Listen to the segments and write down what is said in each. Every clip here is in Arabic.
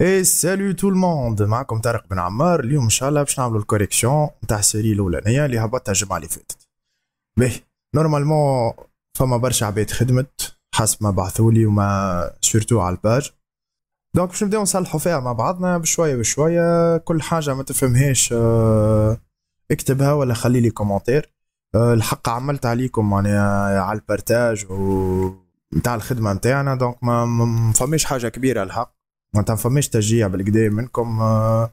اي سالو تو الموند معكم طارق بن عمار اليوم ان شاء الله باش نعملوا الكوريكسيون نتاع السيري الاولانيه اللي هبطتها الجمعه اللي فاتت باهي نورمالمون فما برشا عباد خدمت حسب ما بعثولي وما سورتو على الباج دونك باش نبداو نصلحوا فيها مع بعضنا بشويه بشويه كل حاجه ما تفهمهاش آه، اكتبها ولا خلي لي كومنتير آه، الحق عملت عليكم معناها على البارتاج و نتاع الخدمه نتاعنا دونك ما فماش حاجه كبيره الحق ما فماش تشجيع بالكدا منكم آه،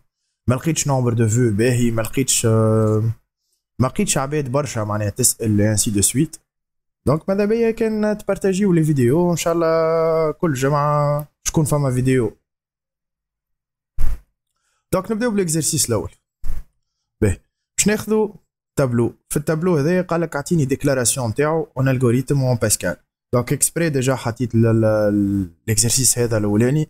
ما لقيتش نومبر دو فيو باهي ما لقيتش آه، ما لقيتش عباد برشا معناها تسال انسي دو سويت دونك ماذا بيا كان تبارتاجيو لي فيديو ان شاء الله كل جمعه شكون فما فيديو دونك نبداو بالاكزرسيس الاول باهي باش ناخذو تابلو في التابلو هذايا قال لك اعطيني ديكلاراسيون نتاعو اون الغوريتم اون باسكال دونك اكسبري ديجا حطيت الاكزرسيس هذا الاولاني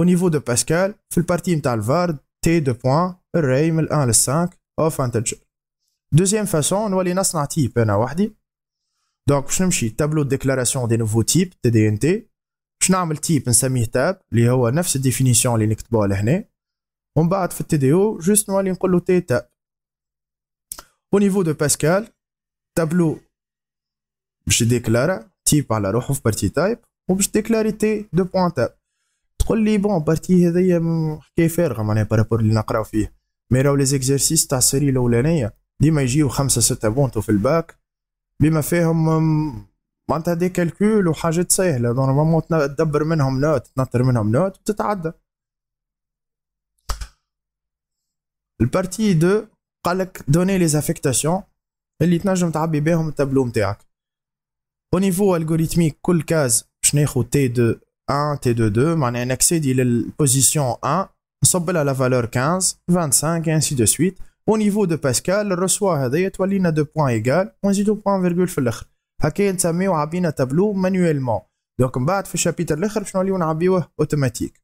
Au niveau de Pascal, fait le parti T de point, array, 1 of integer. Deuxième façon, on va aller à type, Donc, je vais tableau de déclaration des nouveaux types, TDNT. Je vais le type, on semi tab, qui est même définition, les On va faire TDO, juste on va coller. le Au niveau de Pascal, tableau, je déclare, type à la roue, party type, ou je déclare T de point تقول لي بون بارتي هذيا حكايه فارغه معناها بارابور اللي نقراو فيه مي راهو لي زيكزارسيس تاع السيري الاولانيه ديما يجيو خمسه سته بونتو في الباك بما فيهم معناتها دي كالكول وحاجات سهله نورمالمون تدبر منهم نوت تنطر منهم نوت وتتعدى البارتي دو قالك دوني لي زافيكتاسيون اللي تنجم تعبي بهم التابلو نتاعك او نيفو الغوريتميك كل كاز باش ناخذ تي دو 1, T2, 2, on a à la position 1, on s'appelle à la valeur 15, 25, et ainsi de suite. Au niveau de Pascal, on reçoit la 2 points égales, on 2 points virgule fléch. Hakeyen Samé ou tableau manuellement. Donc, on va faire le chapitre de on va faire le automatique.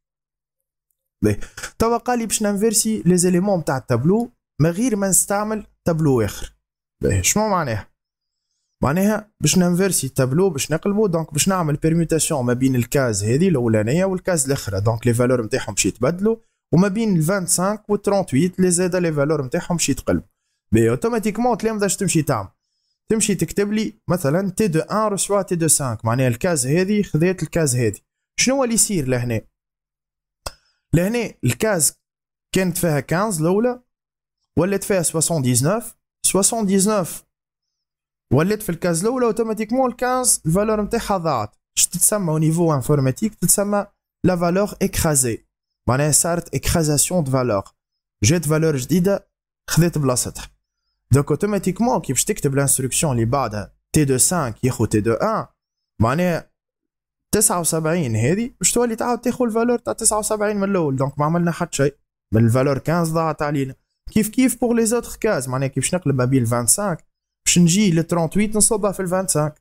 Mais, tu vas voir que je les éléments de tableau, mais je vais faire le tableau. je vais faire معناها باش ننفرسي التابلو باش نقلبو دونك باش نعمل بيرميوتاسيون ما بين الكاز هذه الاولانيه والكاز الاخرى دونك لي فالور نتاعهم باش يتبدلوا وما بين ال 25 و 38 لي زاد لي فالور نتاعهم باش يتقلبوا بي اوتوماتيكمون تلامذه باش تمشي تعمل تمشي تكتب لي مثلا تي دو 1 رسوا تي دو 5 معناها الكاز هذه خذيت الكاز هذه شنو اللي يصير لهنا لهنا الكاز كانت فيها 15 الاولى ولات فيها 79 79 ولات في الكاز الاولى اوتوماتيكمون ال 15 الفالور نتاعها ضاعت باش تتسمى او نيفو انفورماتيك تتسمى لا فالور اكرازي معناها صارت اكرازاسيون دو فالور جات فالور جديده خذت بلاصتها دونك اوتوماتيكمون كي باش تكتب الانستركسيون اللي بعدها تي دو 5 ياخذ تي دو 1 معناها 79 هذه باش تولي تعاود تاخذ الفالور تاع 79 من الاول دونك ما عملنا حتى شيء من الفالور 15 ضاعت علينا كيف كيف بور لي زوتر كاز معناها كيف باش نقلب ما بين 25 باش نجي ل 38 نصبها في ال 25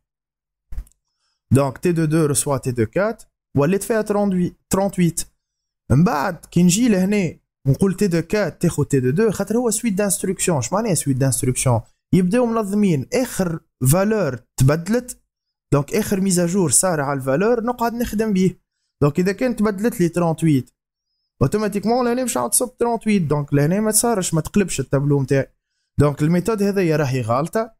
دونك تي دو 2 رسوا تي دو 4 وليت فيها 38 من بعد كي نجي لهنا ونقول تي دو 4 تاخذ تي دو 2 خاطر هو سويت دانستركسيون اش معناها سويت دانستركسيون يبداو منظمين اخر فالور تبدلت دونك اخر ميزاجور صار على الفالور نقعد نخدم بيه دونك اذا كانت تبدلت لي 38 اوتوماتيكمون لهنا باش نعاود صب 38 دونك لهنا ما تصارش ما تقلبش التابلو نتاعي دونك الميثود هذايا راهي غالطه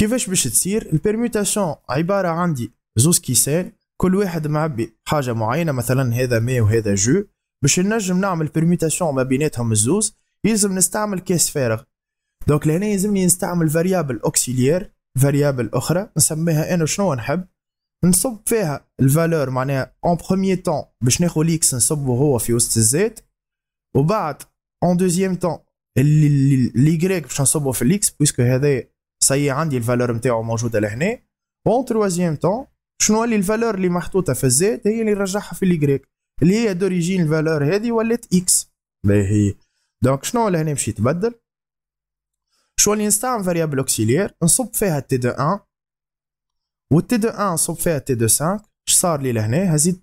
كيفاش باش تصير البيرميوتاسيون عباره عندي زوز كيسان كل واحد معبي حاجه معينه مثلا هذا ماء وهذا جو باش نجم نعمل بيرميوتاسيون ما بيناتهم الزوز يلزم نستعمل كاس فارغ دونك لهنا يلزمني نستعمل فاريابل اوكسيليير فاريابل اخرى نسميها انا شنو نحب نصب فيها الفالور معناها اون بروميي طون باش ناخذ ليكس نصبه هو في وسط الزيت وبعد اون دوزيام طون لي باش نصبه في الاكس بويسكو هذا سي عندي الفالور نتاعو موجوده لهنا اون تروازيام تون شنو اللي الفالور اللي محطوطه في الزيت هي اللي نرجعها في اليغريك اللي هي دوريجين الفالور هذه ولات اكس باهي دونك شنو لهنا باش يتبدل شو اللي نستعمل فاريابل اوكسيلير نصب فيها تي دو 1 والتي دو 1 نصب فيها تي دو 5 اش صار لي لهنا هزيت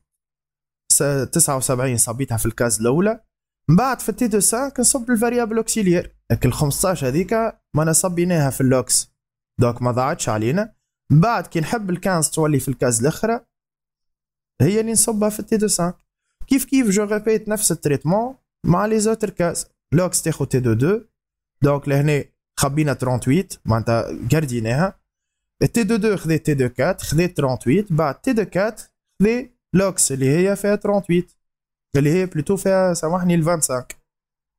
79 صبيتها في الكاز الاولى من بعد في التي دو 5 نصب الفاريابل اوكسيلير لكن ال 15 هذيك ما انا صبيناها في اللوكس دوك ما ضاعتش علينا بعد كي نحب الكانز تولي في الكاز الاخرى هي اللي نصبها في تي دو سانك كيف كيف جو ريبيت نفس التريتمون مع لي زوتر كاز لوكس تاخو تي دو دو دونك لهنا خبينا 38 معناتها قرديناها تي دو دو خذيت تي دو 4 خذيت 38 بعد تي دو 4 خذي لوكس اللي هي فيها 38 اللي هي بلوتو فيها سامحني ال 25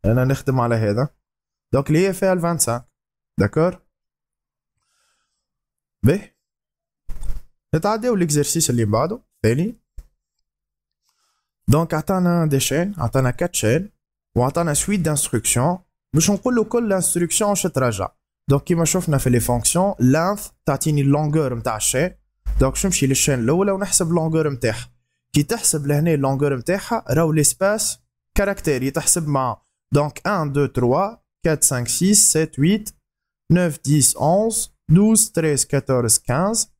انا نخدم على هذا دونك اللي هي فيها ال 25 داكور B. On va passer l'exercice qui est le Donc, on a mis chaînes. On a mis 4 chaînes. Et on a mis suite d'instructions. Je vais vous dire toutes en Donc, comme on l'a vu les fonctions, l'inf donne la longueur de chaîne. Donc, comment va-t-elle D'abord, on va calculer la longueur. Qui calcule ici la longueur, c'est l'espace caractère. Il calcule donc 1, 2, 3, 4, 5, 6, 7, 8, 9, 10, 11, 12, 13, 14, 15,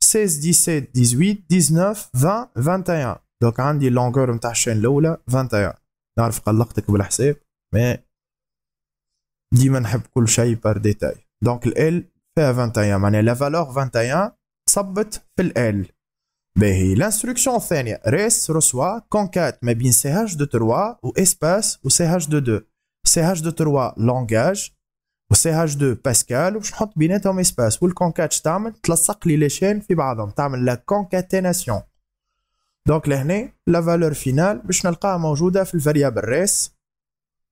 16, 17, 18, 19, 20, 21. Donc, on longueur de chaîne, 21. On 21 c'est mais par détail. Donc, L fait 21. La valeur 21 Ça L. L'instruction est en reçoit, concat, mais bien CH de 3 ou espace ou CH de 2. CH de 3, langage. والسي هاش 2 باسكال وباش نحط بيناتهم اسباس والكونكاتش تعمل تلصق لي لي شين في بعضهم تعمل لا كونكاتيناسيون دونك لهنا لا فالور فينال باش نلقاها موجوده في الفاريابل ريس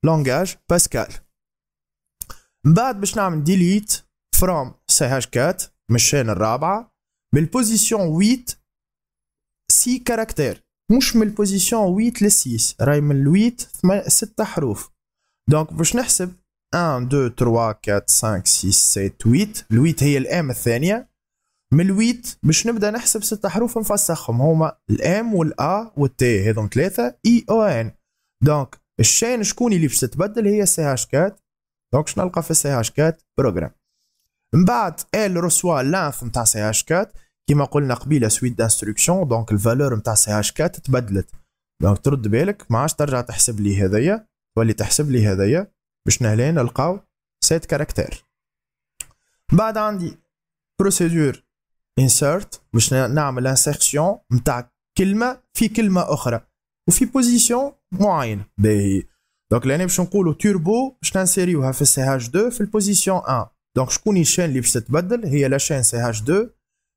لونغاج باسكال من بعد باش نعمل ديليت فروم سي هاش 4 من الشين الرابعه بالبوزيسيون 8 6 كاركتير مش من البوزيسيون 8 ل 6 راهي من 8 6 حروف دونك باش نحسب 1 2 3 4 5 6 7 8 ال 8 هي الام الثانيه من ال 8 باش نبدا نحسب ست حروف نفسخهم هما الام والا والتي هذم ثلاثه اي او ان دونك الشين شكون اللي باش تتبدل هي سي اش 4 دونك شنو نلقى في سي اش 4 بروجرام من بعد ال رسوا لانف نتاع سي اش 4 كيما قلنا قبيله سويت دانستركسيون دونك الفالور نتاع سي اش 4 تبدلت دونك ترد بالك ما عادش ترجع تحسب لي هذايا تولي تحسب لي هذايا باش نعلي نلقاو سيت كاركتير بعد عندي بروسيدور انسيرت باش نعمل انسيرسيون نتاع كلمه في كلمه اخرى وفي بوزيسيون معينه باهي دونك لهنا باش نقولو توربو باش ننسيريوها في سي هاش 2 في البوزيسيون 1 دونك شكون الشين اللي باش تتبدل هي لا شين سي هاش 2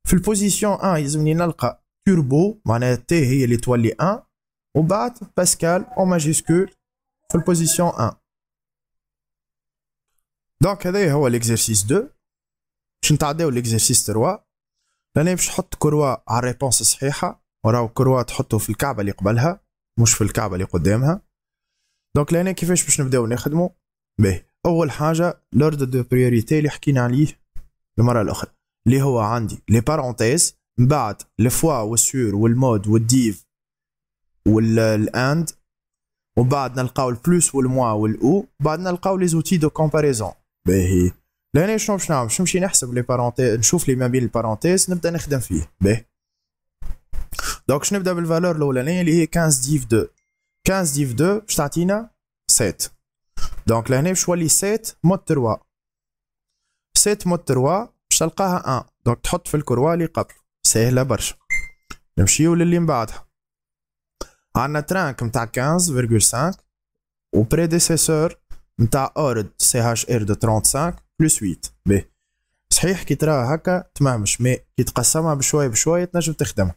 في البوزيسيون 1 يلزمني نلقى توربو معناها تي هي اللي تولي 1 وبعد باسكال او ماجيسكول في البوزيسيون 1 دونك هذا هو ليكزرسيس 2 باش نتعداو ليكزرسيس 3 لاني باش نحط كروا على الريبونس الصحيحه وراو كروا تحطو في الكعبه اللي قبلها مش في الكعبه اللي قدامها دونك لاني كيفاش باش نبداو نخدمو باهي اول حاجه لوردر دو بريوريتي اللي حكينا عليه المره الاخرى اللي هو عندي لي بارونتيز من بعد لفوا والسور والمود والديف والاند وبعد نلقاو البلوس والموا والاو بعد نلقاو لي زوتي دو كومباريزون باهي لهنا شنو باش نعمل باش نمشي نحسب لي بارونتيز نشوف لي ما بين البارونتيز نبدا نخدم فيه باهي دونك شنو نبدا بالفالور الاولانيه اللي هي 15 ديف 2 15 ديف 2 باش تعطينا 7 دونك لهنا باش تولي 7 مود 3 7 مود 3 باش تلقاها 1 دونك تحط في الكروا اللي قبل سهله برشا نمشيو للي من بعدها عندنا ترانك نتاع 15.5 و بريديسيسور نتاع اورد سي هاش ار دو 35 بلس 8 باهي صحيح كي تراها هكا تمامش مي كي تقسمها بشويه بشويه تنجم تخدمها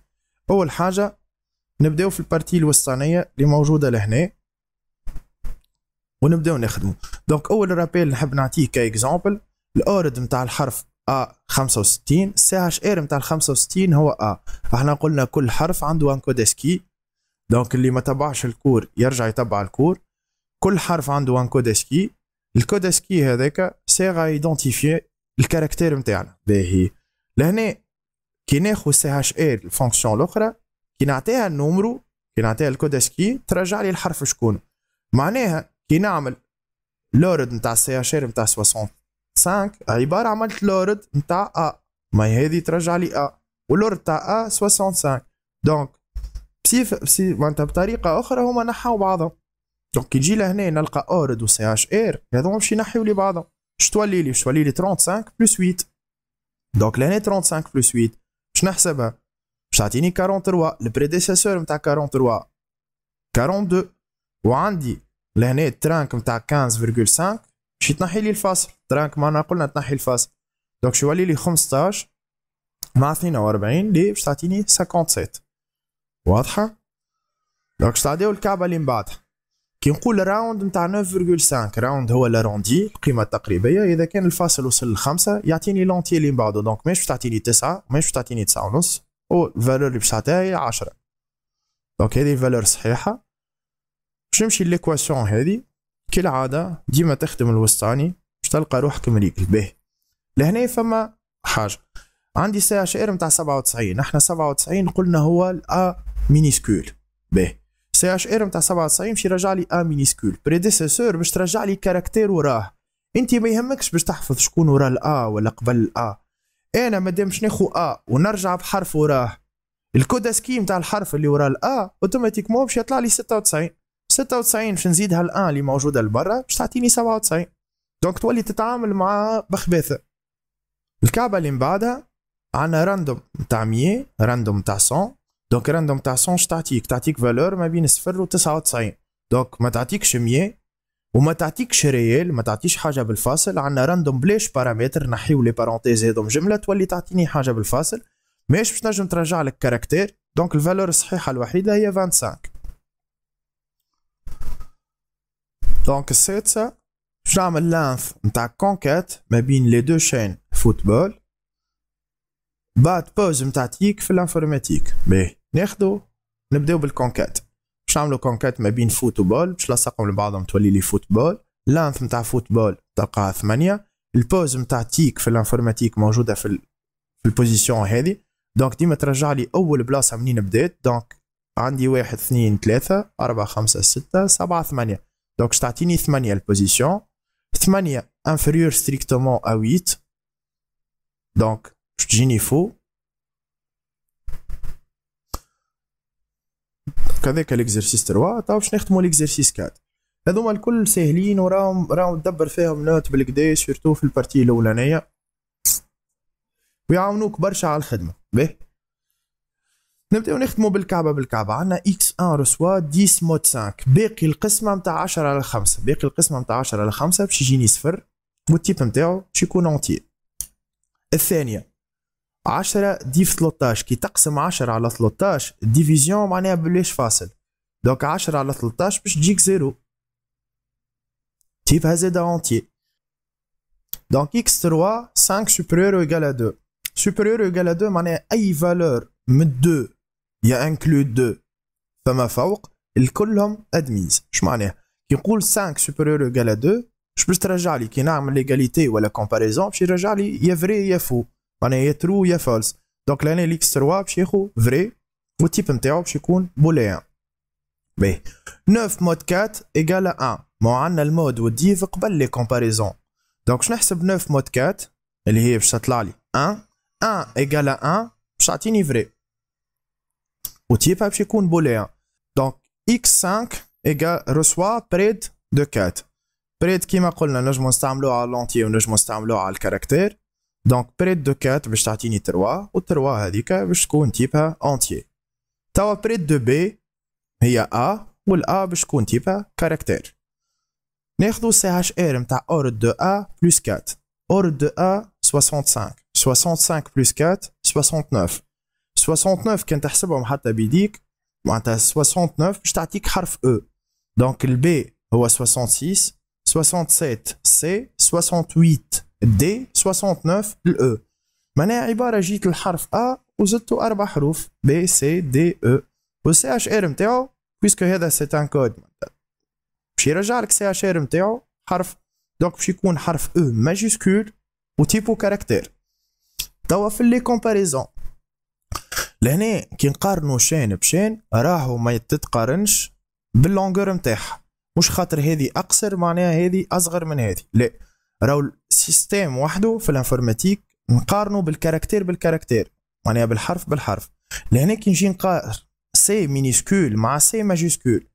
اول حاجه نبداو في البارتي الوسطانيه اللي موجوده لهنا ونبداو نخدمو دونك اول رابيل نحب نعطيه كاكزامبل الاورد نتاع الحرف ا 65 سي هاش ار نتاع 65 هو ا احنا قلنا كل حرف عنده ان كود اسكي دونك اللي ما تبعش الكور يرجع يتبع الكور كل حرف عنده ان كود اسكي الكود اسكي هذاك صيغه ايدونتيفي الكاركتير نتاعنا باهي لهنا كي ناخذ سي هاش اي الفونكسيون الاخرى كي نعطيها النومرو كي نعطيها الكود اسكي ترجع لي الحرف شكون معناها كي نعمل لورد نتاع سي هاش ار نتاع 65 عباره عملت لورد نتاع ا ما هذه ترجع لي ا واللورد تاع ا 65 دونك بسيف بسيف معناتها بطريقه اخرى هما نحاو بعضهم دونك كي تجي لهنا نلقى اورد و سي اش اير هذو نمشي نحيو لي بعضهم اش تولي لي اش تولي لي 35 بلس 8 دونك لهنا 35 بلس 8 باش نحسبها باش تعطيني 43 البريديسيسور نتاع 43 42 وعندي لهنا الترانك نتاع 15.5 باش تنحي لي الفاصل ترانك ما قلنا تنحي الفاصل دونك شو لي 15 مع 42 لي باش تعطيني 57 واضحه دونك شتعديو الكعبه اللي من بعدها كي نقول راوند نتاع 9.5 راوند هو لاروندي القيمه التقريبيه اذا كان الفاصل وصل لخمسه يعطيني لونتي اللي من بعده دونك ماهيش تعطيني تسعه ماهيش تعطيني تسعه ونص والفالور اللي باش تعطيها هي 10 دونك هذه فالور صحيحه باش نمشي ليكواسيون هذه كالعاده ديما تخدم الوسطاني باش تلقى روحك مريكل به لهنا فما حاجه عندي سي اش ار نتاع 97 احنا 97 قلنا هو الا مينيسكول به سي اش ار نتاع 97 باش يرجع لي ا مينيسكول بريديسيسور باش ترجع لي كاركتير وراه انت ما يهمكش باش تحفظ شكون ورا الا ولا قبل الا انا مادام باش ناخو ا ونرجع بحرف وراه الكود اسكي نتاع الحرف اللي ورا الا اوتوماتيكمون باش يطلع لي 96 96 باش نزيدها الان اللي موجوده لبرا باش تعطيني 97 دونك تولي تتعامل مع بخباثه الكعبه اللي من بعدها عندنا راندوم نتاع 100 راندوم نتاع 100 دونك راندوم تاع سونج تعطيك تعطيك فالور ما بين صفر و 99 دونك ما تعطيكش 100 وما تعطيكش ريال ما تعطيش حاجه بالفاصل عندنا راندوم بلاش بارامتر نحيو لي بارونتيز هذوم جمله تولي تعطيني حاجه بالفاصل ماش باش نجم ترجع لك كاركتير دونك الفالور الصحيحه الوحيده هي 25 دونك السادسه باش نعمل لانف نتاع كونكات ما بين لي دو شين فوتبول بعد بوز نتاع تيك في الانفورماتيك باهي ناخذو نبداو بالكونكات باش نعملو كونكات ما بين فوتبول باش نلصقهم لبعضهم تولي لي فوتبول لانف نتاع فوتبول تلقاها ثمانية البوز نتاع تيك في الانفورماتيك موجودة في ال... في البوزيسيون هذه دونك ديما ترجع لي اول بلاصة منين بدات دونك عندي واحد اثنين ثلاثة أربعة خمسة ستة سبعة ثمانية دونك تعطيني ثمانية البوزيسيون ثمانية انفيريور ستريكتومون ا 8 دونك باش تجيني فو كذاك ليكزرسيس 3 تو باش نخدمو ليكزرسيس 4 هذوما الكل ساهلين وراهم راهم تدبر فيهم نوت بالكدا سيرتو في البارتي الاولانيه ويعاونوك برشا على الخدمه باهي نبداو نخدمو بالكعبه بالكعبه عندنا اكس 1 رسوا 10 مود 5 باقي القسمه نتاع 10 على 5 باقي القسمه نتاع 10 على 5 باش يجيني صفر والتيب نتاعو باش يكون اونتي الثانيه 10 ديف 13 كي تقسم 10 على 13 ديفيزيون معناها بلاش فاصل دونك 10 على 13 باش تجيك زيرو تجيبها زادا اونتي دونك اكس 3 5 سوبريور ايكال 2 سوبريور ايكال 2 معناها اي فالور من 2 يا انكلو 2 فما فوق الكلهم ادميز اش معناها كي نقول 5 سوبريور ايكال 2 باش ترجع لي كي نعمل ليغاليتي ولا كومباريزون باش يرجع لي يا فري يا فو معناها يا ترو يا فالس دونك لان لاناليكس تروا باش ياخو فري والتيب نتاعو باش يكون بوليان باهي 9 مود 4 ايكال 1 ما عندنا المود والديف قبل لي كومباريزون دونك باش نحسب 9 مود 4 اللي هي باش تطلع لي 1 1 ايكال 1 باش تعطيني فري وتيبها باش يكون بوليان دونك اكس 5 ايكال رسوا بريد دو 4 بريد كيما قلنا نجمو نستعملوه على لونتي ونجمو نستعملوه على الكاركتير دونك بريد دو كات باش تعطيني تروا و تروا هذيك باش تكون تيبها اونتيي توا بريد دو بي هي ا والا باش تكون تيبها كاركتير ناخذ سي اش ار نتاع اورد دو ا بلس 4 اورد دو ا 65 65 بلس 4 69 69 كان تحسبهم حتى بيديك معناتها 69 باش تعطيك حرف او دونك البي هو 66 67 سي 68 D 69 الأو معناها عبارة جيت الحرف A وزدتو أربع حروف B C D E و CHR R نتاعو بيسكو هذا سي ان كود باش يرجع لك سي اتش ار حرف دونك باش يكون حرف او e ماجيسكول و تيبو كاركتير توا في لي كومباريزون لهنا كي نقارنو شين بشين راهو ما تتقارنش باللونغور متاعها مش خاطر هذه اقصر معناها هذه اصغر من هذه لا راهو السيستيم وحده في الانفورماتيك نقارنه بالكاركتير بالكاركتير معناها بالحرف بالحرف لهنا كي نجي نقارن سي مينيسكول مع سي ماجيسكول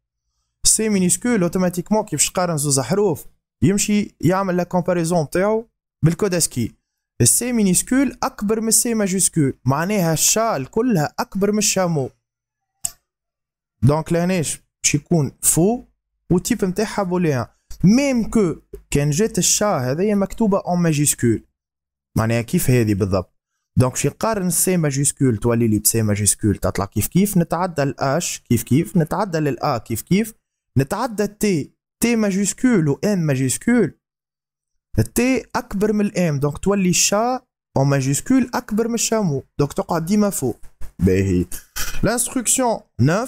سي مينيسكول اوتوماتيكمون كي باش تقارن زوز حروف يمشي يعمل لا كومباريزون تاعو بالكود اسكي السي مينيسكول اكبر من السي ماجيسكول معناها الشال كلها اكبر من الشامو دونك لهناش باش يكون فو والتيب نتاعها بوليان ميم كو كان جات الشا هذايا مكتوبه اون ماجيسكول معناها كيف هذه بالضبط دونك شي قارن سي ماجيسكول تولي لي بسي ماجيسكول تطلع كيف كيف نتعدى الاش كيف كيف نتعدى للأ كيف كيف نتعدى تي تي ماجيسكول وان ماجيسكول التي اكبر من الام دونك تولي الشا اون ماجيسكول اكبر من الشامو دونك تقعد ديما فوق باهي l'instruction 9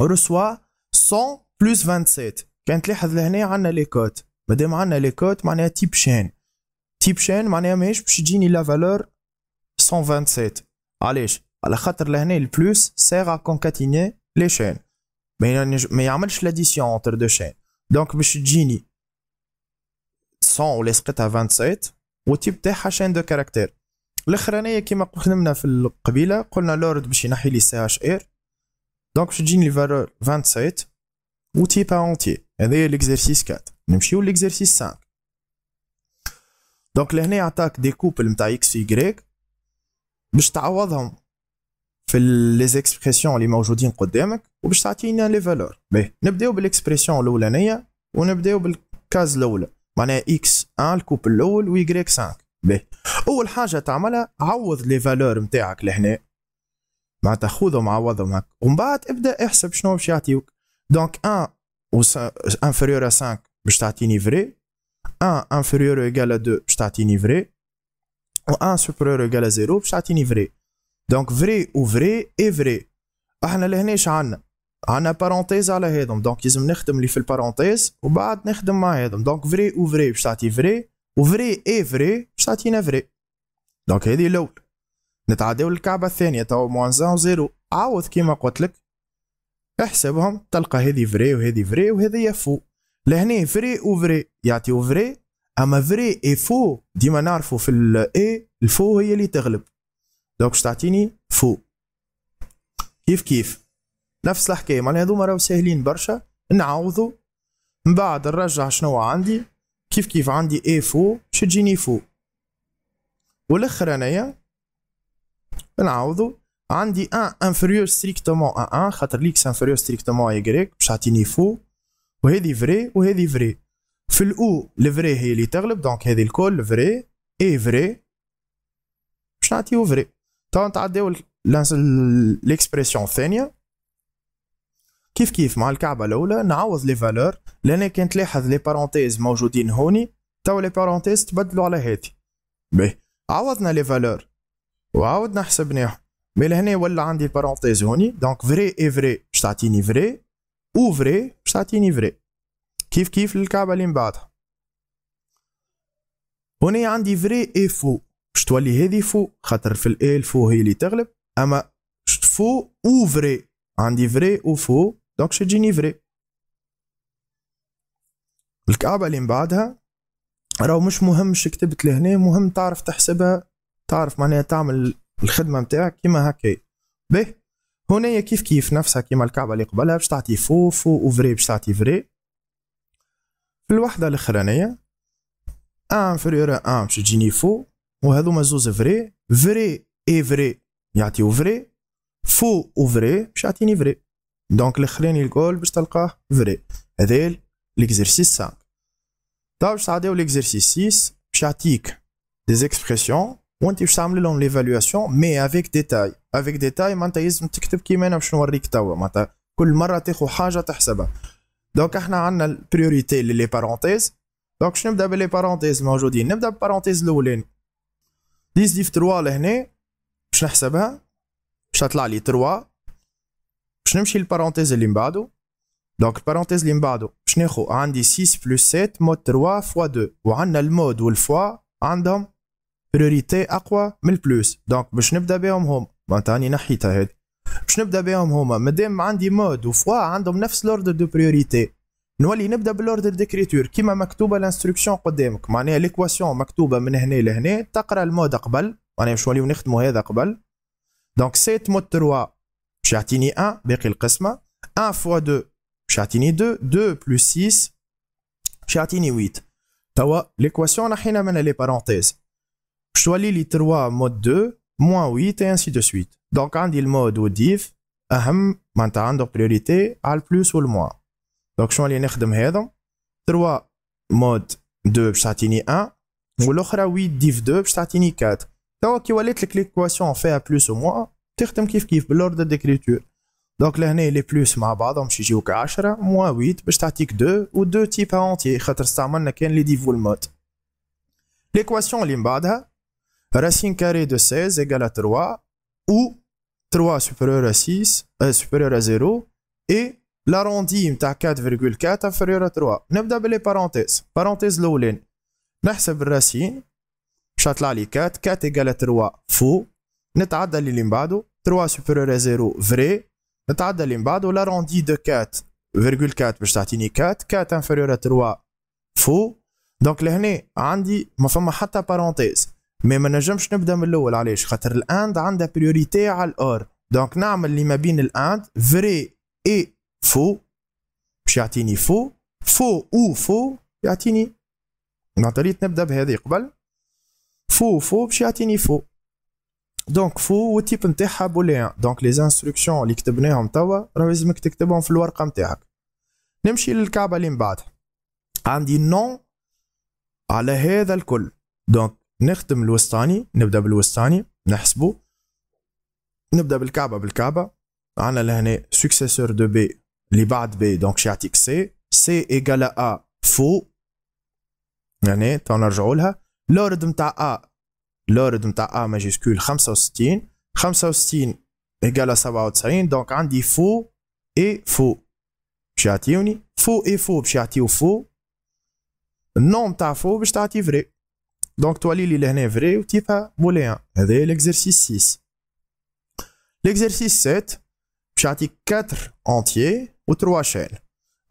رسوا 100 بلس 27 كان تلاحظ لهنا عندنا لي كوت مادام عندنا لي كوت معناها تيب شين تيب شين معناها ماهيش باش تجيني لا فالور 127 علاش على خاطر لهنا البلوس سيغ ا كونكاتيني لي شين ما يعملش لاديسيون اونتر دو شين دونك باش تجيني 100 ولا سقطها 27 والتيب تاعها شين دو كاركتير الاخرانيه كيما خدمنا في القبيله قلنا لورد باش ينحي لي سي اش ار دونك باش تجيني الفالور 27 وتيب اونتي هذايا ليكزرسيس 4 نمشيو ليكزرسيس 5 دونك لهنا عطاك دي كوبل نتاع اكس يغريك باش تعوضهم في لي زيكسبريسيون اللي موجودين قدامك وباش تعطينا لي فالور باهي نبداو بالاكسبرسيون الاولانيه ونبداو بالكاز الاولى معناها اكس 1 الكوبل الاول ويغريك 5 باهي اول حاجه تعملها عوض لي فالور نتاعك لهنا معناتها خذهم عوضهم هك ومن بعد ابدا احسب شنو باش يعطيوك دونك 1 و انفيريور 5 باش تعطيني فري ان انفيريور ايغال 2 باش تعطيني فري و ان سوبيريور ايغال 0 باش تعطيني فري دونك فري و فري اي فري احنا لهنا اش عندنا عندنا بارونتيز على هذم دونك لازم نخدم اللي في البارونتيز وبعد نخدم مع هذم دونك فري و فري باش تعطي فري و فري اي فري باش تعطينا فري دونك هذه الاول نتعداو للكعبه الثانيه تو موان و زيرو عاود كيما قلت لك احسبهم تلقى هذه فري وهذه فري وهذه فو لهنا فري وفري يعطيو فري اما فري اي فو ديما نعرفوا في الاي الفو هي اللي تغلب دونك تعطيني فو كيف كيف نفس الحكايه معناها هذوما راهو ساهلين برشا نعوضو من بعد نرجع شنو عندي كيف كيف عندي اي فو باش تجيني فو والاخر انايا نعوضو عندي ان انفيريور ستريكتومون ان ان خاطر ليكس انفيريور ستريكتومون ايغريك باش تعطيني فو وهذه فري وهذه فري في الاو الفري هي اللي تغلب دونك هذه الكل فري اي فري باش نعطيو فري تو نتعداو ليكسبرسيون الثانيه كيف كيف مع الكعبه الاولى نعوض لي فالور لان كان تلاحظ لي بارونتيز موجودين هوني تو لي بارونتيز تبدلوا على هذه به عوضنا لي فالور وعاودنا حسبناهم مي لهنا ولا عندي بارونتيز هوني دونك فري اي فري باش تعطيني فري او فري باش تعطيني فري كيف كيف للكعبه اللي من بعدها هوني عندي فري اي فو باش تولي هذه فو خاطر في الاي الفو هي اللي تغلب اما فو او فري عندي فري او فو دونك باش تجيني فري الكعبه اللي من بعدها راهو مش مهم شكتبت كتبت لهنا مهم تعرف تحسبها تعرف معناها تعمل الخدمه نتاعك كيما هكا باهي هنا كيف كيف نفسها كيما الكعبه اللي قبلها باش تعطي فوف وفري باش تعطي فري في الوحده الاخرانيه ان فريور ان باش تجيني فو وهذوما زوز فري فري اي فري يعطيو فري فو وفري باش يعطيني فري دونك الاخرين الكول باش تلقاه فري هذا ليكزرسيس 5 دونك باش تعداو ليكزرسيس 6 باش يعطيك دي زيكسبرسيون وانت باش تعمل لهم ليفالواسيون مي افيك ديتاي افيك ديتاي معناتها لازم تكتب كيما انا باش نوريك توا معناتها كل مره تاخذ حاجه تحسبها دونك احنا عندنا البريوريتي للي بارونتيز دونك باش نبدا بلي بارونتيز الموجودين نبدا بالبارونتيز الاولاني ديز ديف تروا لهنا باش نحسبها باش تطلع لي تروا باش نمشي للبارونتيز اللي من بعده دونك البارونتيز اللي من بعده باش ناخذ عندي 6 بلس 7 مود 3 فوا 2 وعندنا المود والفوا عندهم بريوريتي اقوى من البلوس دونك باش نبدا بهم هما معناتها راني نحيتها هذه باش نبدا بهم هما مادام عندي مود وفوا عندهم نفس لوردر دو بريوريتي نولي نبدا بالاوردر ديكريتور كيما مكتوبه الانستركسيون قدامك معناها ليكواسيون مكتوبه من هنا لهنا تقرا المود قبل معناها باش نوليو نخدموا هذا قبل دونك 7 مود 3 باش يعطيني 1 باقي القسمه 1 فوا 2 باش يعطيني 2 2 بلوس 6 باش يعطيني 8 توا ليكواسيون نحينا منها لي بارونتيز je choisis les 3 modes 2, moins 8 et ainsi de suite. Donc, on dit le mode ou div, maintenant, une priorité, à le plus ou le moins. Donc, je choisis les 3 modes 2, je 1, ou l'autre 8 div 2, je 4. Donc, tu va que l'équation fait à plus ou moins, tu choisis kif kif, l'ordre d'écriture. Donc, là, le plus, ma bas, 10, moins 8, je 2, ou 2 types à entier, je choisis les div ou le mode. L'équation, est est Racine carrée de 16 égale à 3, ou 3 supérieur à 6, euh, supérieur à 0, et l'arrondi متاع 4,4 inférieur à 3. نبدا باللي parenthèse. Parenthèse الاولاني. نحسب الراسين باش تطلع لي 4 4 égale 3 فو نتعدى اللي من بعده 3 supérieur à 0 فري نتعدى اللي من بعده l'arrondi de 4,4 باش تعطيني 4 4 inférieur à 3 فو دونك لهنا عندي ما فما حتى بارونتيز مي ما نجمش نبدا من الاول علاش خاطر الاند عندها بريوريتي على الاور دونك نعمل اللي ما بين الاند فري اي فو باش يعطيني فو فو او فو يعطيني نعطيت نبدا بهذه قبل فو فو باش يعطيني فو دونك فو والتيب نتاعها بوليان دونك لي انستركسيون اللي كتبناهم توا راه لازمك تكتبهم في الورقه نتاعك نمشي للكعبه اللي من بعدها عندي نون على هذا الكل دونك نخدم الوسطاني نبدا بالوسطاني نحسبه نبدا بالكعبه بالكعبه عندنا لهنا سكسيسور دو بي اللي بعد بي دونك شي يعطيك سي سي ايكال ا فو يعني تو نرجعوا لها لورد نتاع ا لورد نتاع ا ماجيسكول 65 65 ايكال 97 دونك عندي فو اي فو باش يعطيوني فو اي فو باش يعطيو فو النوم تاع فو باش تعطي فري دونك توالي لي لهنا فري و وتيفها مولاها هذا هي ليكزرسيس 6 ليكزرسيس 7 باش يعطيك 4 اونتيي و 3 شيل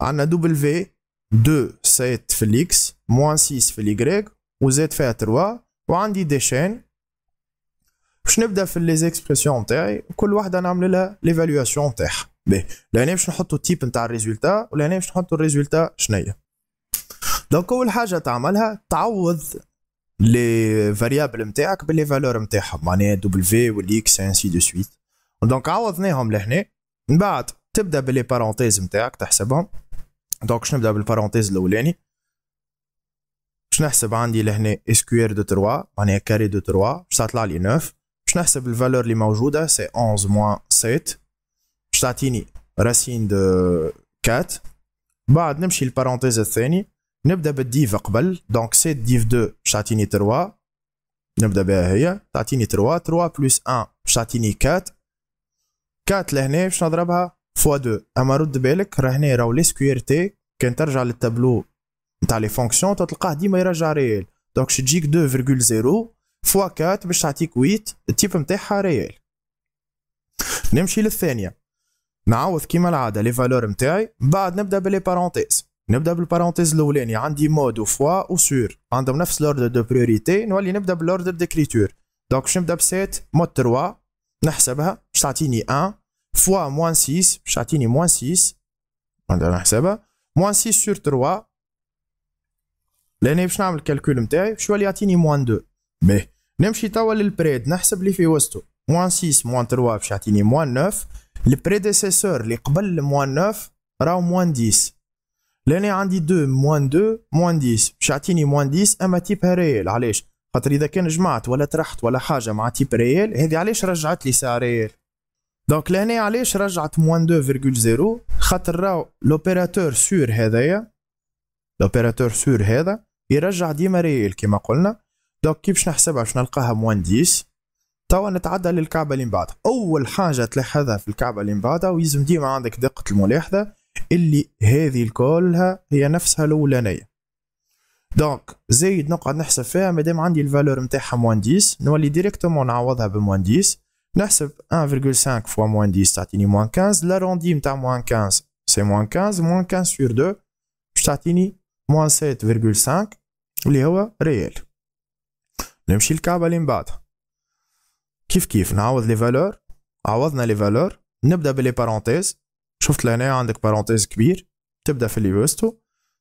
عندنا دوبل في 2 7 في الاكس موان 6 في و زيد فيها 3 وعندي دي شين باش نبدا في لي زيكسبرسيون تاعي كل وحده نعمل لها ليفالواسيون تاعها بي لهنا باش نحطو التيب نتاع الريزولتا ولهنا باش نحطو الريزولتا شنيا دونك اول حاجه تعملها تعوض les variables avec ben leurs valeurs W, ou X, et ainsi de suite donc on les a réunis ensuite, on les parenthèses donc ben on commence par la première parenthèse on pense que j'ai SQR de 3 ou un carré de 3 ça donne 9 on pense que la valeur est 11 moins 7 ça donne une racine de 4 ensuite on va à parenthèses. seconde نبدا بالديف قبل دونك سيت ديف 2 باش تعطيني 3 نبدا بها هي تعطيني 3 3 بلس 1 باش تعطيني 4 4 لهنا باش نضربها فوا 2 اما رد بالك راه هنا راهو سكوير تي كان ترجع للتابلو نتاع لي فونكسيون تلقاه ديما يرجع ريال دونك تجيك 2.0 فوا 4 باش تعطيك 8 التيب نتاعها ريال نمشي للثانيه نعوض كيما العاده لي فالور نتاعي بعد نبدا بلي بارونتيز نبدا بالبارونتيز الاولاني يعني عندي مود وفوا وسور عندهم نفس لوردر دو بريوريتي نولي نبدا بالاوردر ديكريتور دونك باش نبدا بسيت مود 3 نحسبها باش تعطيني 1 فوا موان 6 باش تعطيني موان 6 نحسبها موان 6 سور 3 لاني باش نعمل الكالكول نتاعي باش يولي يعطيني موان 2 مي نمشي توا للبريد نحسب اللي في وسطو موان 6 موان 3 باش يعطيني موان 9 البريديسيسور اللي قبل موان 9 راهو موان 10 لاني عندي 2 موان 2 موان 10 باش يعطيني موان 10 اما تيب ريال علاش خاطر اذا كان جمعت ولا طرحت ولا حاجه مع تيب ريال هذه علاش رجعت لي ساعه ريال دونك لهنا علاش رجعت موان 2.0 خاطر راه لوبيراتور سور هذايا لوبيراتور سور هذا يرجع ديما ريال كما قلنا دونك كي باش نحسبها باش نلقاها موان 10 توا نتعدى للكعبه اللي من بعدها اول حاجه تلاحظها في الكعبه اللي من بعدها ويلزم ديما عندك دقه الملاحظه اللي هذه كلها هي نفسها الاولانيه دونك زايد نقعد نحسب فيها مادام عندي الفالور نتاعها موان 10 نولي ديريكتومون نعوضها بموان 10 نحسب 1,5 فوا موان 10 تعطيني موان 15 لاروندي نتاع موان 15 سي موان 15 موان 15 سور 2 باش تعطيني موان 7,5 اللي هو ريال نمشي للكعبه اللي من بعدها كيف كيف نعوض لي فالور عوضنا لي فالور نبدا بلي بارونتيز شفت لهنا عندك بارونتيز كبير تبدا في اللي وسطو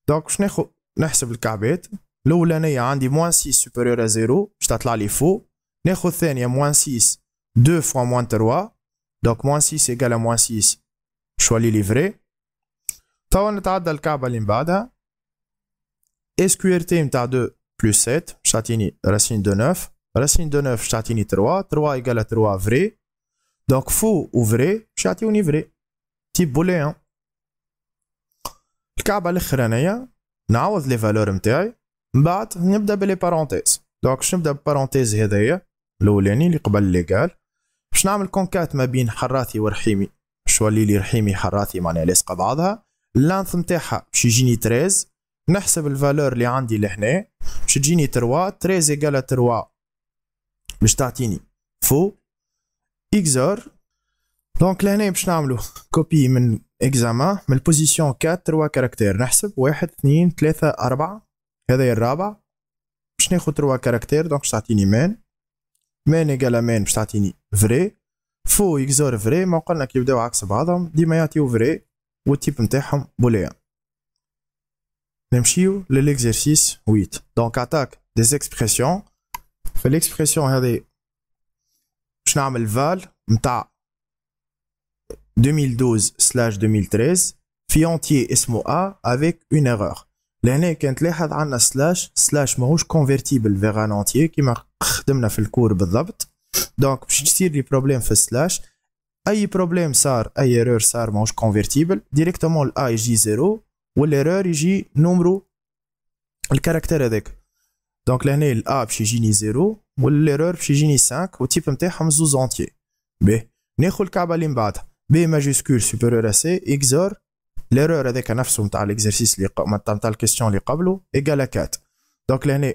دونك باش ناخذ نحسب الكعبات الاولانيه عندي موان 6 سوبيريور ا زيرو باش تطلع لي فو ناخذ الثانيه موان 6 دو فوا موان 3 دونك موان 6 ايكال موان 6 شوا لي فري توا نتعدى الكعبه اللي من بعدها اس كيو ار تي نتاع 2 بلس 7 باش تعطيني راسين دو 9 راسين دو 9 باش تعطيني 3 3 ايكال 3 فري دونك فو و فري باش يعطيوني فري تيب بولي الكعبه الاخرانيه نعوض لي فالور نتاعي من بعد نبدا بلي بارونتيز دونك باش نبدا بالبارونتيز هذايا الاولاني اللي قبل اللي قال باش نعمل كونكات ما بين حراثي ورحيمي باش تولي لي رحيمي حراثي معناها لاصقه بعضها اللانث نتاعها باش يجيني 13 نحسب الفالور اللي عندي لهنا باش تجيني 3 13 ايكالا 3 باش تعطيني فو اكزور دونك لهنا باش نعملو كوبي من اكزامان من البوزيسيون 4 3 كاركتير نحسب واحد اثنين ثلاثة أربعة هذا الرابع باش ناخد 3 كاركتير دونك باش تعطيني مان مان ايكالا مان باش تعطيني فري فو يكزور فري ما قلنا كي يبداو عكس بعضهم ديما يعطيو فري والتيب نتاعهم بوليان نمشيو للإكزرسيس 8 دونك اتاك دي اكسبرسيون في الاكسبرسيون هذه باش نعمل فال نتاع 2012/2013 في entier اسمه ا افيك اون ايرور لهنا كانت لاحظ عندنا سلاش سلاش ماهوش كونفرتيبل فيغ ان انتيي كيما خدمنا في الكور بالضبط دونك باش تصير لي بروبليم في السلاش اي بروبليم صار اي ايرور صار ماهوش كونفرتيبل ديريكتومون الا يجي زيرو والايرور يجي نومرو الكاركتر هذاك دونك لهنا الا باش يجيني زيرو والايرور باش يجيني 5 والتيب نتاعهم زوز انتيي باهي ناخذ الكعبه اللي من بعدها ب ماجيسكول سوبيريور سي اكزور ليرور هذاك نفسه نتاع ليكزرسيس اللي نتاع الكيستيون اللي قبله ايكالا 4 دونك لهنا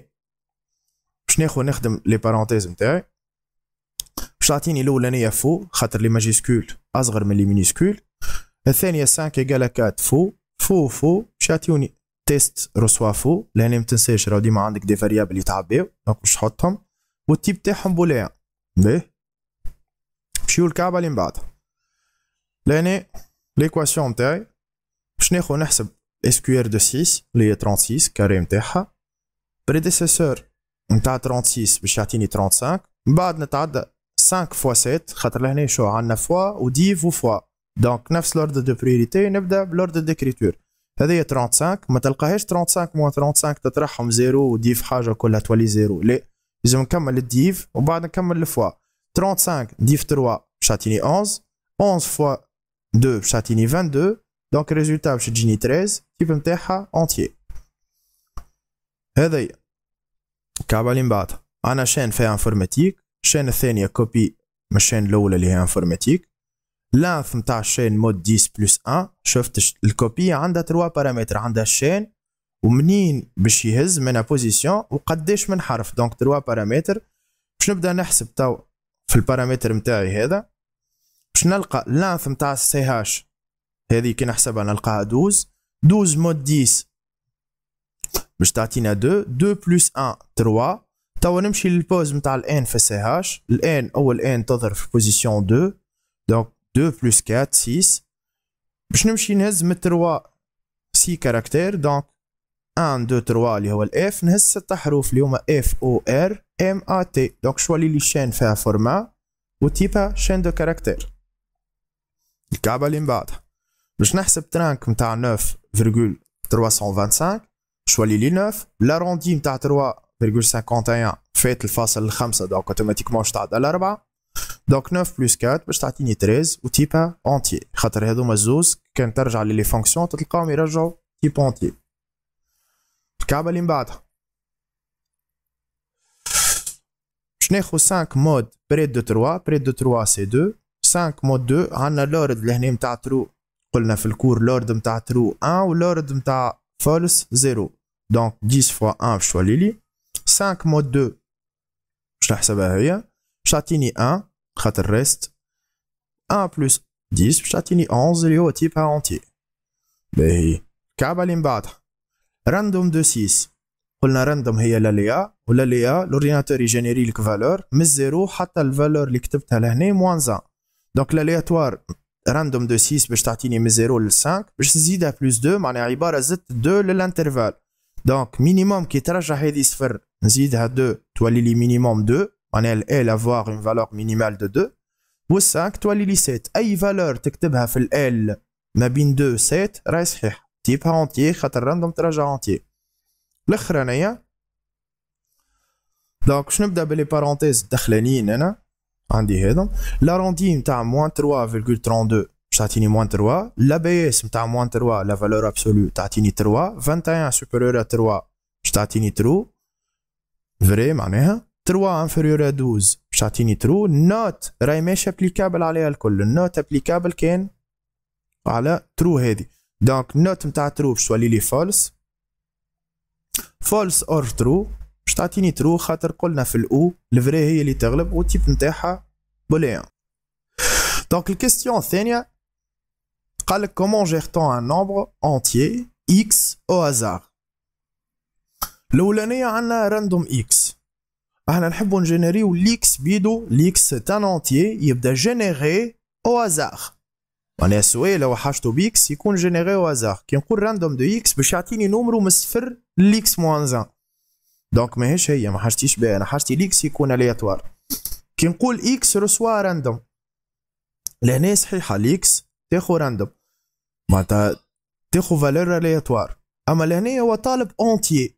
باش ناخذ نخدم لي بارونتيز نتاعي باش تعطيني الاولانيه فو خاطر لي ماجيسكول اصغر من لي مينيسكول الثانيه 5 ايكالا 4 فو فو فو باش يعطيوني تيست رسوا فو لهنا ما تنساش راهو ديما عندك دي فاريابل تعبيو دونك باش تحطهم والتيب تاعهم بوليان باهي مشيو الكعبه اللي من بعدها لاني ليكواسيون نتاعي باش ناخو نحسب اس كيو دو 6 اللي هي 36 كاري نتاعها بريديسيسور نتاع 36 باش يعطيني 35 من بعد نتعدى 5 فوا 7 خاطر لهنا شو عندنا فوا و 10 و فوا دونك نفس لوردر دو بريوريتي نبدا بلوردر ديكريتور هذه هي 35 ما تلقاهاش 35 موان 35 تطرحهم زيرو وديف حاجه كلها تولي زيرو لا لازم نكمل الديف وبعد نكمل الفوا 35 ديف 3 باش يعطيني 11 11 فوا 2 بشاتيني 22 دونك ريزولتا باش تجيني 13 كيف نتاعها اونتيي هذايا كعبالي من بعد انا شين فيها انفورماتيك الشان الثانية كوبي من الشين الاولى اللي هي انفورماتيك لانث نتاع الشين مود 10 بلس 1 شفت الكوبي عندها 3 بارامتر عندها الشين ومنين باش يهز من بوزيسيون وقداش من حرف دونك 3 بارامتر باش نبدا نحسب تو في البارامتر نتاعي هذا باش نلقى لانث نتاع السي هاش هذه كي نحسبها نلقاها 12 12 مود 10 باش تعطينا 2 2 بلس 1 3 توا نمشي للبوز نتاع الان في السي هاش الان اول ان تظهر في بوزيسيون 2 دونك 2 بلس 4 6 باش نمشي نهز من 3 سي كاركتير دونك 1 2 3 اللي هو الاف نهز ست حروف اللي هما اف او ار ام ا تي دونك شوالي لي شين فيها فورما وتيبها شين دو كاركتير الكعبه اللي من بعدها باش نحسب ترانك نتاع 9,325 شوالي لي 9 لاروندي نتاع 3,51 فات الفاصل الخمسه دونك اوتوماتيكمون باش تعدى الاربعه دونك 9 بلس 4 باش تعطيني 13 وتيبا اونتي خاطر هذوما الزوز كان ترجع للي فونكسيون تلقاهم يرجعوا تيب اونتي الكعبه اللي من بعدها باش ناخذ 5 مود بريد دو 3 بريد دو 3 سي 2 5 مود 2 عندنا لورد لهنا نتاع ترو قلنا في الكور لورد نتاع ترو 1 ولورد نتاع فولس 0 دونك 10 فوا 1 باش تولي لي 5 مود 2 باش نحسبها هي باش تعطيني 1 خاطر ريست 1 بلس 10 باش تعطيني 11 اللي هو تيب اونتي باهي كعبه اللي من بعد راندوم دو 6 قلنا راندوم هي لاليا ولاليا لورديناتور يجينيري لك فالور من الزيرو حتى الفالور اللي كتبتها لهنا موان 1 دونك الالياتوار راندوم دو 6 باش تعطيني من 0 ل 5 باش تزيدها بلوس 2 معناها عباره زدت 2 للانترفال دونك مينيموم كي ترجع هذه صفر نزيدها 2 تولي لي مينيموم 2 معناها ال ال افواغ اون فالور مينيمال دو 2 وال 5 تولي لي 7 اي فالور تكتبها في ال ال ما بين 2 و 7 راهي صحيح تيبها اونتي خاطر راندوم ترجع اونتي الاخرانيه دونك شنو نبدا بلي بارونتيز الدخلانيين انا عندي هذا لاروندي نتاع موان 3.32 باش تعطيني موان 3 لا بي اس نتاع موان 3 لا فالور ابسولو تعطيني 3 21 سوبيريور 3 باش تعطيني ترو فري معناها 3 انفيريور 12 باش تعطيني ترو نوت راهي ماشي ابليكابل عليها الكل النوت ابليكابل كان على ترو هذه دونك نوت نتاع ترو باش تولي لي فولس فولس اور ترو باش تعطيني ترو خاطر قلنا في الاو الفري هي اللي تغلب والتيب نتاعها بوليان دونك الكيستيون الثانيه قالك كومون جيرتون ان نومبر اونتيي اكس او هازار الاولانيه عندنا راندوم اكس احنا نحبو نجينيريو ليكس بيدو ليكس تان انتيي يبدا جينيري او هازار معناها سوي لو حاجتو بيكس يكون جينيري او هازار كي نقول راندوم دو اكس باش يعطيني نومرو من صفر ليكس موان زان دونك ماهيش هي ما حاجتيش بها انا حاجتي ليكس يكون الياتوار كي نقول اكس رسوا راندوم لهنا صحيحه ليكس تاخو راندوم معناتها تاخو فالور الياتوار اما لهنا هو طالب اونتيي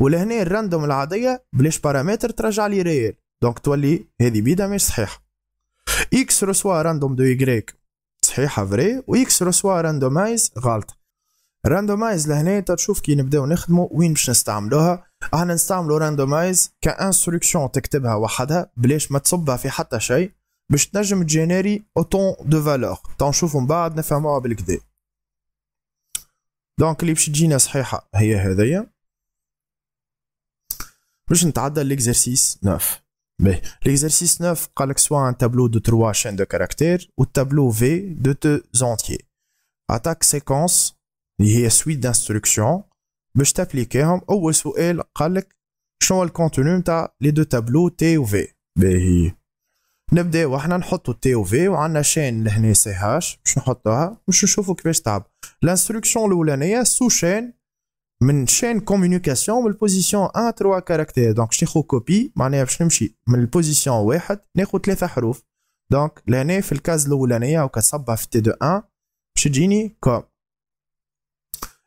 ولهنا الراندوم العاديه بلاش بارامتر ترجع لي ريال دونك تولي هذه بيدا مش صحيحه اكس رسوا راندوم دو يغريك صحيحه فري واكس رسوا راندومايز غلط راندومايز لهنا تشوف كي نبداو نخدمو وين باش نستعملوها احنا نستعملو راندومايز كانستركسيون تكتبها وحدها بلاش ما تصبها في حتى شيء باش تنجم تجينيري اوتون دو فالور تنشوفو من بعد نفهموها بالكدا دونك اللي باش تجينا صحيحه هي هذيا باش نتعدى ليكزارسيس 9 باهي ليكزارسيس 9 قالك سوا ان تابلو دو 3 شين دو كاركتير و تابلو في دو تو زونتيي اتاك سيكونس اللي هي سويت دانستركسيون باش تابليكيهم اول سؤال قالك شنو الكونتوني نتاع لي دو تابلو تي و في باهي نبداو وحنا نحطو تي و في وعندنا شين لهنا سي هاش باش نحطوها باش نشوفو كيفاش تعب لانستركسيون الاولانيه سو شين من شين كوميونيكاسيون من البوزيسيون 1 3 كاركتير دونك باش ناخذ كوبي معناها باش نمشي من البوزيسيون واحد ناخذ ثلاثه حروف دونك لهنا في الكاز الاولانيه وكتصبها في تي دو 1 باش تجيني كوم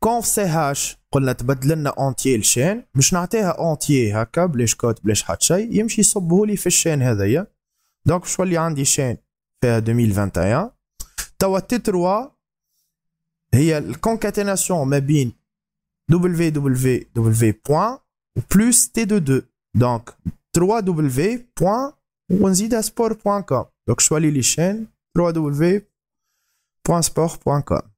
كونف سي هاش قلنا تبدل لنا اونتيي الشين مش نعطيها اونتيي هكا بلاش كود بلاش حتى شيء يمشي يصبه لي في الشين هذايا دونك باش تولي عندي شين في 2021 توا تي 3 هي الكونكاتيناسيون ما بين www point بلس تي دو دو دونك 3 w point ونزيدها sport.com دونك شوالي لي شين 3 w point sport.com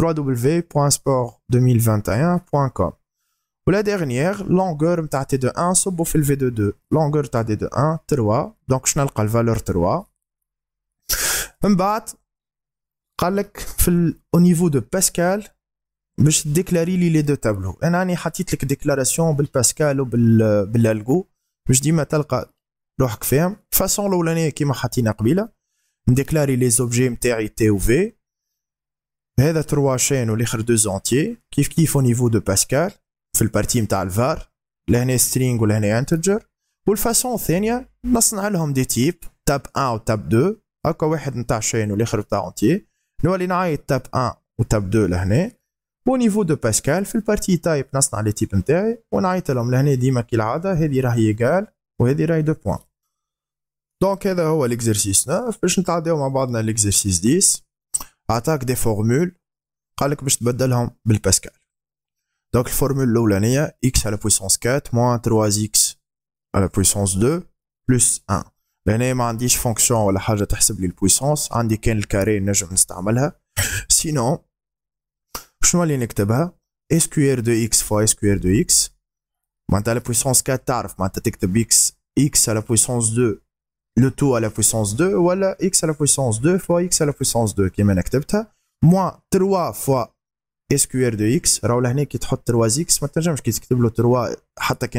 www.sport2021.com. Pour la dernière, longueur de T2-1 le v 2 longueur Longueur de 1 3. Donc, je n'ai pas la valeur 3. Ensuite au niveau de Pascal, je déclare les deux tableaux. j'ai là, j'ai une déclaration de Pascal ou de l'algo. Je dis, je vais faire. De toute façon, je vais déclarer les objets T et V. هذا تروا شين واللي والاخر دو زونتي كيف كيف او نيفو دو باسكال في البارتي نتاع الفار لهنا سترينغ ولهنا انتجر والفاسون الثانيه نصنع لهم دي تيب تاب 1 وتاب 2 هكا واحد نتاع شين والاخر نتاع اونتي نولي نعيط تاب 1 وتاب 2 لهنا نيفو دو باسكال في البارتي تايب نصنع لي تيب نتاعي ونعيط لهم لهنا ديما كي العاده هذه راهي ايكال وهذه راهي دو بوان دونك هذا هو ليكزرسيس 9 باش نتعداو مع بعضنا ليكزرسيس 10 attaque des formules, quallez les me dédier à Pascal. Donc la formule est x à la puissance 4 moins 3x à la puissance 2 plus 1. L'année m'a dit une fonction ou la page de la de puissance, indiquant le carré, ne je ne l'utilise pas. Sinon, je vais l'écrire. Sqr de x fois Sqr de x, à la puissance 4, tarif, m'attaque de x, x à la puissance 2 le tout à la puissance 2, voilà, x à la puissance 2 fois x à la puissance 2, qui est un moins 3 fois SQR de x, alors là, on a 3x, maintenant je le 3,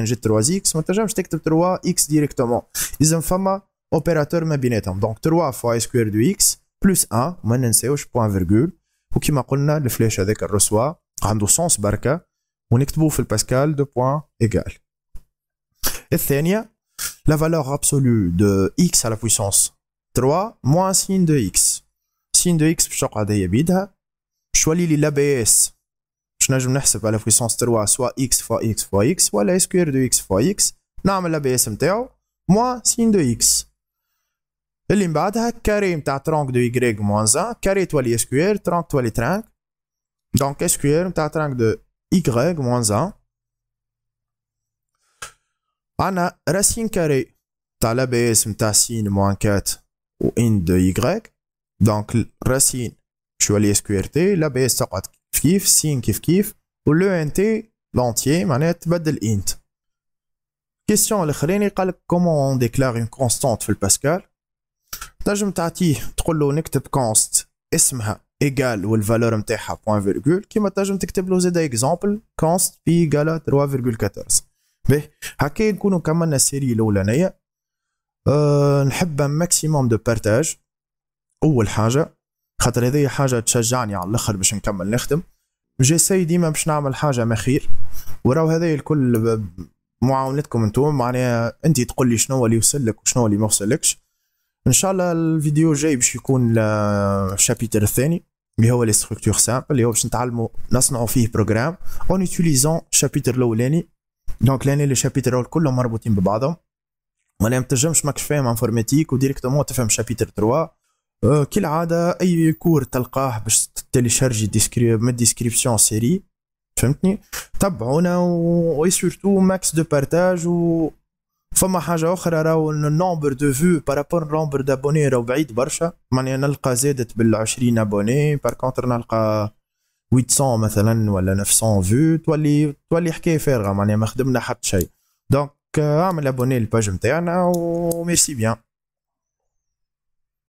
j'ai 3x, maintenant je 3x directement. Ils ont fait ma mabinette. Hein. Donc 3 fois SQR de x, plus 1, maintenant c'est je point virgule, ou qui m'a connu la flèche avec le reçoit, rendu sens barca, on écrit le pascal de point égal. Et la valeur absolue de x à la puissance 3 moins signe de x. Signe de x, je vais l'abs, شوالي لي l'ABS باش نجم نحسب la puissance 3 soit x fois x fois x la square de x fois x نعمل l'ABS moins signe de x. Et من carré كاري de 30 de y moins 1 carré كاري square, 30 de توالي Donc, SQR سكوير à 30 de y moins 1 Racine carré. La base moins 4 ou int de y. Donc, racine je suis de sqrt, La base est la le qui est la le qui l'entier, La question est comment on déclare une constante sur Pascal. Je vais dire const nom égal ou la valeur point-virgule. exemple const pi égale à 3,14. به هكا نكونوا كملنا السيري الاولانيه أه نحب ماكسيموم دو بارتاج اول حاجه خاطر هذه حاجه تشجعني على الاخر باش نكمل نخدم جي سي ديما باش نعمل حاجه ما خير وراو هذا الكل معاونتكم انتم معناها انت تقول لي شنو اللي لك وشنو اللي ما وصلكش ان شاء الله الفيديو الجاي باش يكون الشابيتر الثاني اللي هو لي ستركتور سامبل اللي هو باش نتعلموا نصنعوا فيه بروجرام اون يوتيليزون الشابيتر الاولاني دونك لان لي شابيتر كلهم مربوطين ببعضهم وانا ما تنجمش ماكش فاهم انفورماتيك وديريكتومون تفهم شابيتر 3 أه كالعاده اي كور تلقاه باش تيليشارجي ديسكريب من الديسكريبسيون سيري فهمتني تبعونا و... سورتو ماكس دو بارتاج و فما حاجه اخرى راهو النومبر دو فيو بارابور النومبر دابوني راهو بعيد برشا معناها نلقى زادت بال 20 ابوني بار كونتر نلقى 800 مثلا ولا 900 فيو تولي تولي حكايه فارغه معناها ما خدمنا حتى شيء دونك آه، اعمل ابوني للباج نتاعنا وميرسي بيان